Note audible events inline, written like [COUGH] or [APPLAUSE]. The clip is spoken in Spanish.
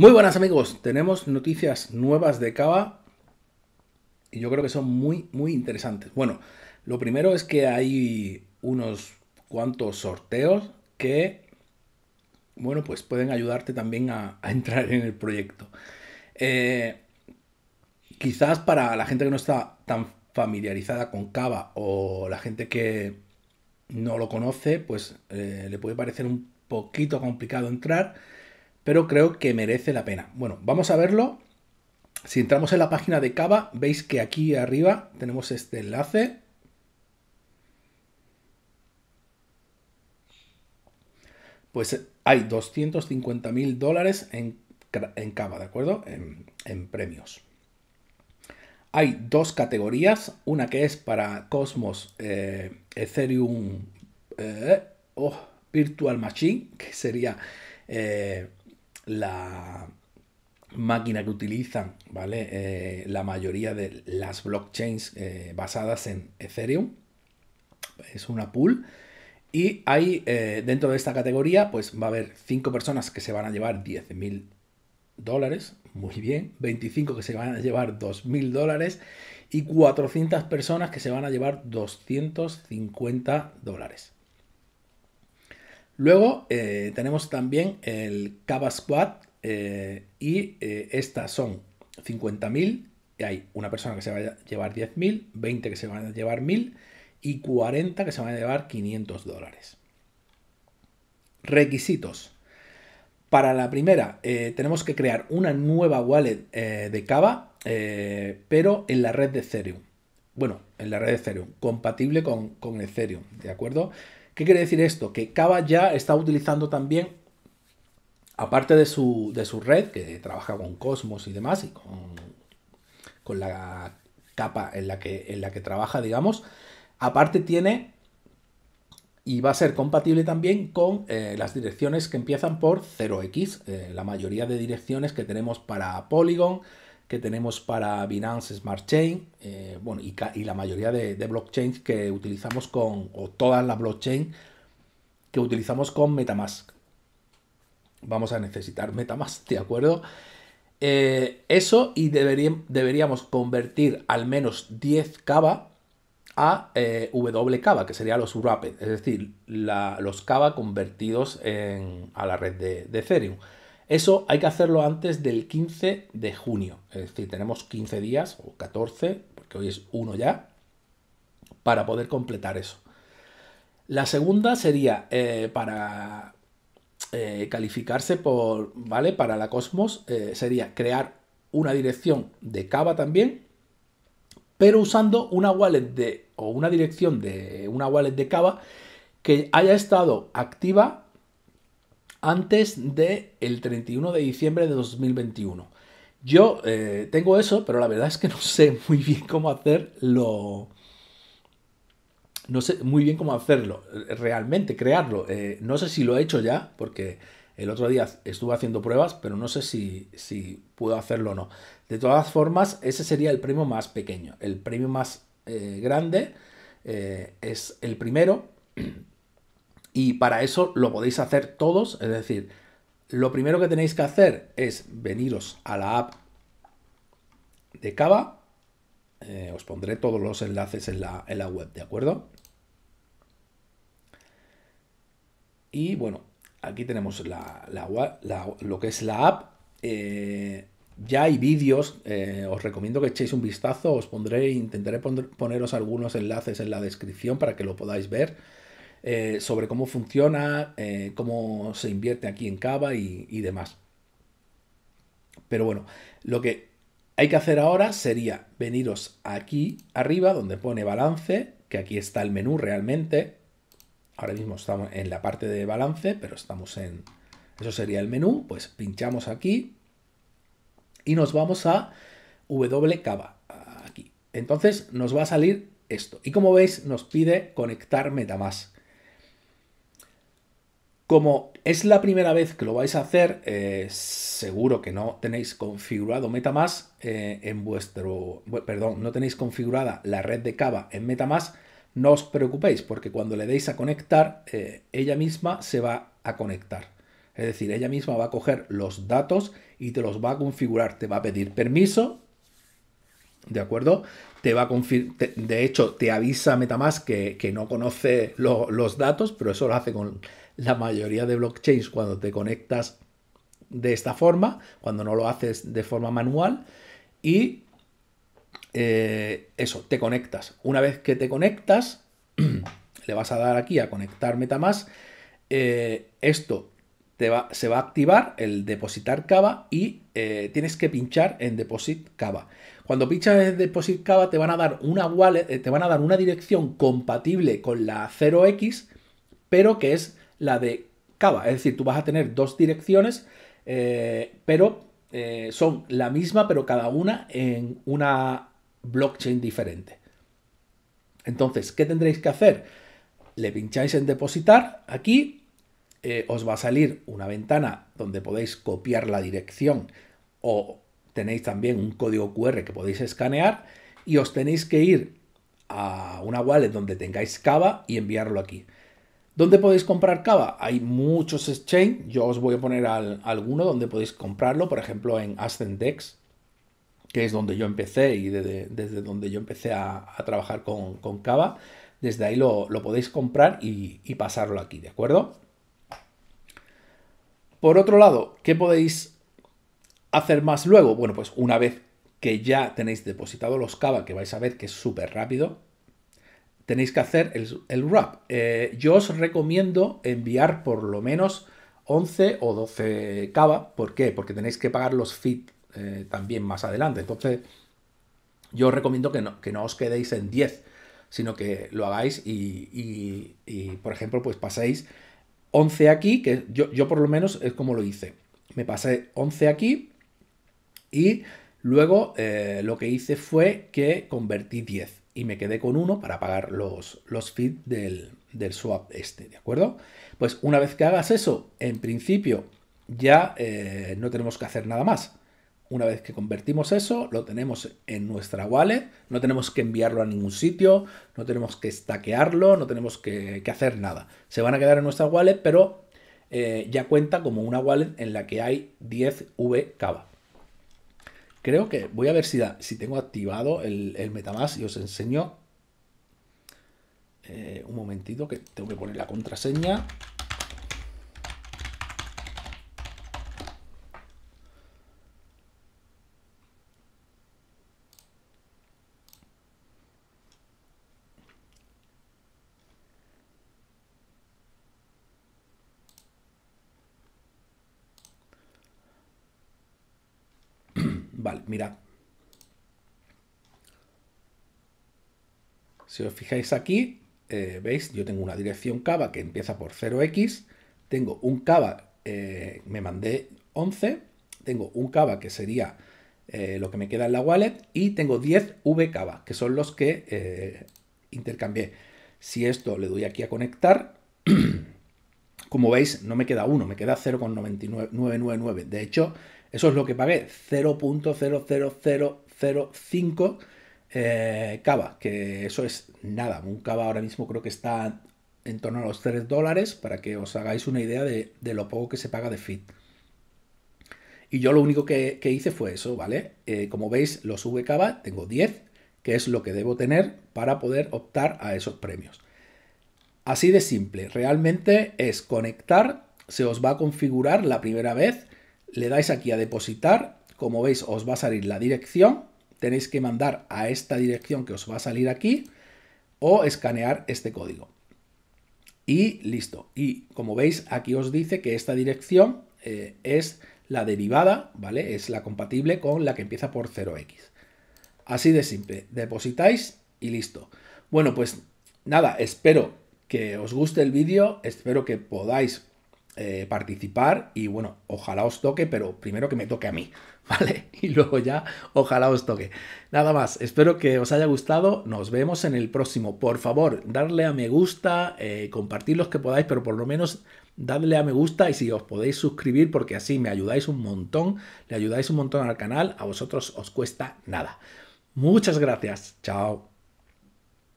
Muy buenas amigos, tenemos noticias nuevas de Cava y yo creo que son muy, muy interesantes. Bueno, lo primero es que hay unos cuantos sorteos que, bueno, pues pueden ayudarte también a, entrar en el proyecto. Eh, quizás para la gente que no está tan familiarizada con Cava o la gente que no lo conoce, pues eh, le puede parecer un poquito complicado entrar pero creo que merece la pena. Bueno, vamos a verlo. Si entramos en la página de Cava, veis que aquí arriba tenemos este enlace. Pues eh, hay 250.000 mil dólares en, en Cava, ¿de acuerdo? En, premios. Hay dos categorías, una que es para Cosmos eh, Ethereum eh, oh, Virtual Machine, que sería la máquina que utilizan, ¿vale? Eh, la mayoría de las blockchains eh, basadas en Ethereum. Es una pool. Y hay, eh, dentro de esta categoría, pues va a haber 5 personas que se van a llevar 10.000 dólares. Muy bien. 25 que se van a llevar 2.000 mil dólares. Y 400 personas que se van a llevar 250 dólares. Luego eh, tenemos también el Kava Squad eh, y eh, estas son 50.000. Y hay una persona que se va a llevar 10.000, 20 que se van a llevar 1.000 y 40 que se van a llevar 500 dólares. Requisitos. Para la primera, tenemos que crear una nueva wallet de Kava, pero en la red de Ethereum. Bueno, en la red de Ethereum, compatible con, con Ethereum, ¿de acuerdo? ¿Qué quiere decir esto? Que Cava ya está utilizando también, aparte de su, red, que trabaja con Cosmos y demás, y con, la capa en la, que, en la que trabaja, digamos, aparte tiene y va a ser compatible también con eh, las direcciones que empiezan por 0x, eh, la mayoría de direcciones que tenemos para Polygon, que tenemos para Binance Smart Chain eh, y, la mayoría de, blockchains que utilizamos con, o todas las blockchain que utilizamos con Metamask. Vamos a necesitar Metamask, ¿de acuerdo? Eh, eso y deberíamos convertir al menos 10 Kava a eh, que serían los Wrapped, es decir, los Kava convertidos a la red de Ethereum. Eso hay que hacerlo antes del 15 de junio. Es decir, tenemos 15 días o 14, porque hoy es uno ya, para poder completar eso. La segunda sería eh, para eh, calificarse por, ¿vale? Para la Cosmos eh, sería crear una dirección de Cava también, pero usando una wallet de, o una dirección de una wallet de Cava que haya estado activa antes del el 31 de diciembre de 2021. Yo eh, tengo eso, pero la verdad es que no [LAUGHS] sé muy bien cómo hacerlo. No sé muy bien cómo hacerlo, eh, realmente crearlo. Eh, no sé si lo he hecho ya, porque el otro día estuve haciendo pruebas, pero no sé si, puedo hacerlo o no. De todas formas, ese sería el premio más pequeño. El premio más grande es el primero, [CLEARS THROAT] Y para eso lo podéis hacer todos, es decir, lo primero que tenéis que hacer es veniros a la app de Cava. Eh, os pondré todos los enlaces en la, web, ¿de acuerdo? Y bueno, aquí tenemos la, lo que es la app. Eh, ya hay vídeos, eh, os recomiendo que echéis un vistazo, os pondré, intentaré poneros algunos enlaces en la descripción para que lo podáis ver. Eh, sobre cómo funciona, eh, cómo se invierte aquí en Cava y, demás. Pero bueno, lo que hay que hacer ahora sería veniros aquí arriba donde pone balance, que aquí está el menú realmente. Ahora mismo estamos en la parte de balance, pero estamos en... Eso sería el menú, pues pinchamos aquí y nos vamos a wcava, aquí. Entonces nos va a salir esto. Y como veis nos pide conectar Metamask. Como es la primera vez que lo vais a hacer, eh, seguro que no tenéis configurado MetaMask eh, en vuestro, perdón, no tenéis configurada la red de Cava en MetaMask, no os preocupéis porque cuando le deis a conectar, eh, ella misma se va a conectar. Es decir, ella misma va a coger los datos y te los va a configurar, te va a pedir permiso, ¿de acuerdo? Te va a de hecho, te avisa MetaMask que, que no conoce los datos, pero eso lo hace con la mayoría de blockchains cuando te conectas de esta forma, cuando no lo haces de forma manual y eh, eso, te conectas. Una vez que te conectas, [CLEARS THROAT] le vas a dar aquí a conectar MetaMask, eh, esto se va a activar el depositar cava y eh, tienes que pinchar en deposit cava. Cuando pinchas en deposit cava te van a dar una te van a dar una dirección compatible con la 0x, pero que es la de Cava. Es decir, tú vas a tener dos direcciones, eh, pero eh, son la misma, pero cada una en una blockchain diferente. Entonces, ¿qué tendréis que hacer? Le pincháis en depositar aquí, eh, os va a salir una ventana donde podéis copiar la dirección o tenéis también un código QR que podéis escanear y os tenéis que ir a una wallet donde tengáis Cava y enviarlo aquí. ¿Dónde podéis comprar Cava? Hay muchos exchange, yo os voy a poner alguno donde podéis comprarlo, por ejemplo en Ascendex, que es donde yo empecé y desde, donde yo empecé a, trabajar con, Cava. Desde ahí lo, podéis comprar y, y, pasarlo aquí, ¿de acuerdo? Por otro lado, ¿qué podéis hacer más luego? Bueno, pues una vez que ya tenéis depositado los Cava, que vais a ver que es súper rápido, tenéis que hacer el, el wrap. Eh, yo os recomiendo enviar por lo menos 11 o 12 cava. ¿Por qué? Porque tenéis que pagar los fit eh, también más adelante. Entonces, yo os recomiendo que no, os quedéis en 10, sino que lo hagáis y, por ejemplo, pues paséis 11 aquí, que yo, por lo menos es como lo hice. Me pasé 11 aquí y luego eh, lo que hice fue que convertí 10 y me quedé con uno para pagar los, los feed del, swap este, ¿de acuerdo? Pues una vez que hagas eso, en principio ya eh, no tenemos que hacer nada más. Una vez que convertimos eso, lo tenemos en nuestra wallet, no tenemos que enviarlo a ningún sitio, no tenemos que stackearlo, no tenemos que, hacer nada. Se van a quedar en nuestra wallet, pero eh, ya cuenta como una wallet en la que hay 10 VCABA. Creo que voy a ver si, si tengo activado el, el Metamask y os enseño. Eh, un momentito que tengo que poner la contraseña. Mm, vale, mira Si os fijáis aquí, eh, veis, yo tengo una dirección cava que empieza por 0x, tengo un cava, eh, me mandé 11, tengo un cava que sería eh, lo que me queda en la wallet y tengo 10 vkava, que son los que intercambié. Si esto le doy aquí a conectar, [CLEARS THROAT] como veis, no me queda 1, me queda 0,999. De hecho, eso es lo que pagué, 0.00005 kava, eh, que eso es nada. Un kava ahora mismo creo que está en torno a los 3 dólares para que os hagáis una idea de, lo poco que se paga de fit. Y yo lo único que, hice fue eso, ¿vale? Eh, como veis, los cava tengo 10, que es lo que debo tener para poder optar a esos premios. Así de simple, realmente es conectar, se os va a configurar la primera vez le dais aquí a depositar, como veis os va a salir la dirección, tenéis que mandar a esta dirección que os va a salir aquí o escanear este código. Y listo. Y como veis aquí os dice que esta dirección eh, es la derivada, ¿vale? Es la compatible con la que empieza por 0x. Así de simple, depositáis y listo. Bueno, pues nada, espero que os guste el vídeo, espero que podáis eh, participar y bueno, ojalá os toque, pero primero que me toque a mí, [LAUGHS] ¿vale? Y luego ya, ojalá os toque. Nada más, espero que os haya gustado, nos vemos en el próximo. Por favor, darle a me gusta, eh, compartir los que podáis, pero por lo menos darle a me gusta y si os podéis suscribir porque así me ayudáis un montón, le ayudáis un montón al canal, a vosotros os cuesta nada. Muchas gracias, chao.